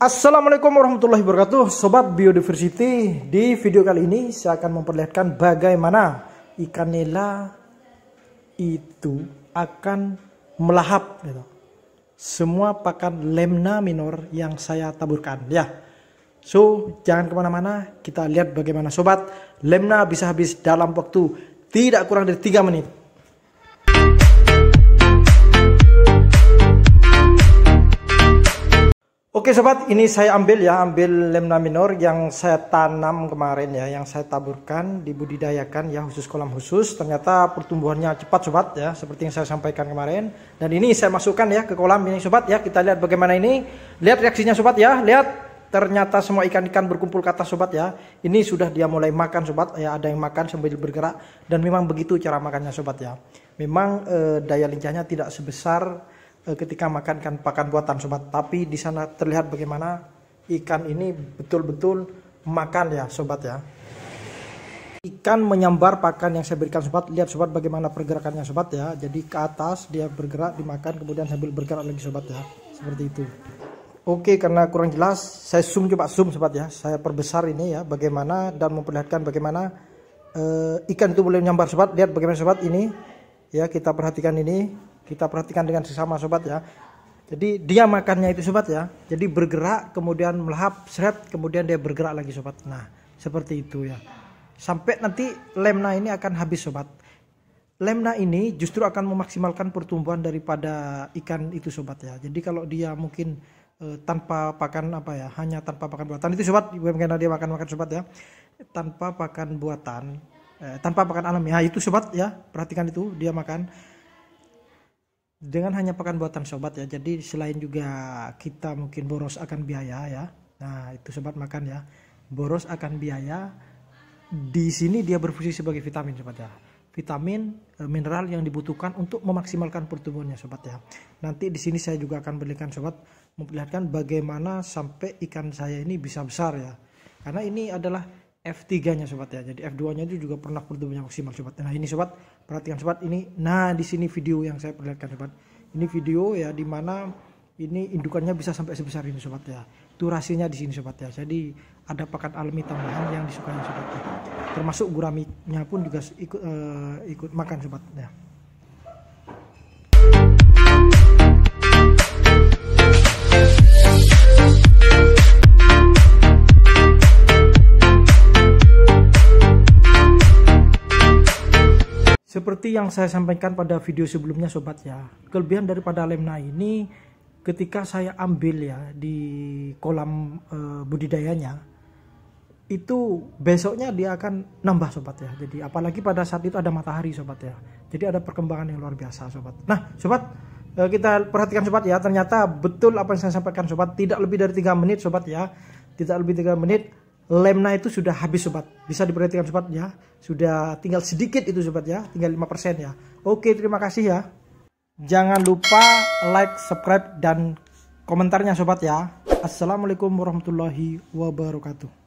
Assalamualaikum warahmatullahi wabarakatuh Sobat Biodiversity Di video kali ini saya akan memperlihatkan bagaimana ikan nila itu akan melahap gitu. Semua pakan lemna minor yang saya taburkan ya So jangan kemana-mana kita lihat bagaimana sobat Lemna bisa habis dalam waktu tidak kurang dari 3 menit Oke sobat, ini saya ambil ya, ambil lemna minor yang saya tanam kemarin ya, yang saya taburkan, dibudidayakan ya khusus kolam khusus. Ternyata pertumbuhannya cepat sobat ya, seperti yang saya sampaikan kemarin. Dan ini saya masukkan ya ke kolam ini sobat ya, kita lihat bagaimana ini. Lihat reaksinya sobat ya, lihat ternyata semua ikan-ikan berkumpul kata sobat ya. Ini sudah dia mulai makan sobat ya, ada yang makan sambil bergerak dan memang begitu cara makannya sobat ya. Memang eh, daya lincahnya tidak sebesar Eh, ketika makan pakan buatan sobat tapi di sana terlihat bagaimana ikan ini betul-betul makan ya sobat ya ikan menyambar pakan yang saya berikan sobat lihat sobat bagaimana pergerakannya sobat ya jadi ke atas dia bergerak dimakan kemudian sambil bergerak lagi sobat ya seperti itu Oke karena kurang jelas saya zoom coba zoom sobat ya saya perbesar ini ya bagaimana dan memperlihatkan bagaimana uh, ikan itu boleh menyambar sobat lihat bagaimana sobat ini ya kita perhatikan ini kita perhatikan dengan sesama sobat ya jadi dia makannya itu sobat ya jadi bergerak kemudian melahap seret kemudian dia bergerak lagi sobat nah seperti itu ya sampai nanti lemna ini akan habis sobat lemna ini justru akan memaksimalkan pertumbuhan daripada ikan itu sobat ya jadi kalau dia mungkin e, tanpa pakan apa ya hanya tanpa pakan buatan itu sobat bagaimana dia makan makan sobat ya tanpa pakan buatan eh, tanpa pakan alami ya itu sobat ya perhatikan itu dia makan dengan hanya pakan buatan sobat ya jadi selain juga kita mungkin boros akan biaya ya nah itu sobat makan ya boros akan biaya di sini dia berfungsi sebagai vitamin sobat ya vitamin eh, mineral yang dibutuhkan untuk memaksimalkan pertumbuhannya sobat ya nanti di sini saya juga akan berikan sobat memperlihatkan bagaimana sampai ikan saya ini bisa besar ya karena ini adalah F3-nya sobat ya. Jadi F2-nya itu juga pernah pertumbuhannya maksimal sobat. Nah, ini sobat, perhatikan sobat ini. Nah, di sini video yang saya perlihatkan sobat. Ini video ya di mana ini indukannya bisa sampai sebesar ini sobat ya. Durasinya di sini sobat ya. Jadi ada pakan alami tambahan yang disukai sobat ya. Termasuk guraminya pun juga ikut uh, ikut makan sobat ya. Seperti yang saya sampaikan pada video sebelumnya sobat ya, kelebihan daripada lemna ini ketika saya ambil ya di kolam e, budidayanya itu besoknya dia akan nambah sobat ya. Jadi apalagi pada saat itu ada matahari sobat ya. Jadi ada perkembangan yang luar biasa sobat. Nah sobat e, kita perhatikan sobat ya ternyata betul apa yang saya sampaikan sobat tidak lebih dari tiga menit sobat ya tidak lebih tiga menit lemna itu sudah habis sobat bisa diperhatikan sobat ya sudah tinggal sedikit itu sobat ya tinggal 5% ya oke terima kasih ya jangan lupa like subscribe dan komentarnya sobat ya assalamualaikum warahmatullahi wabarakatuh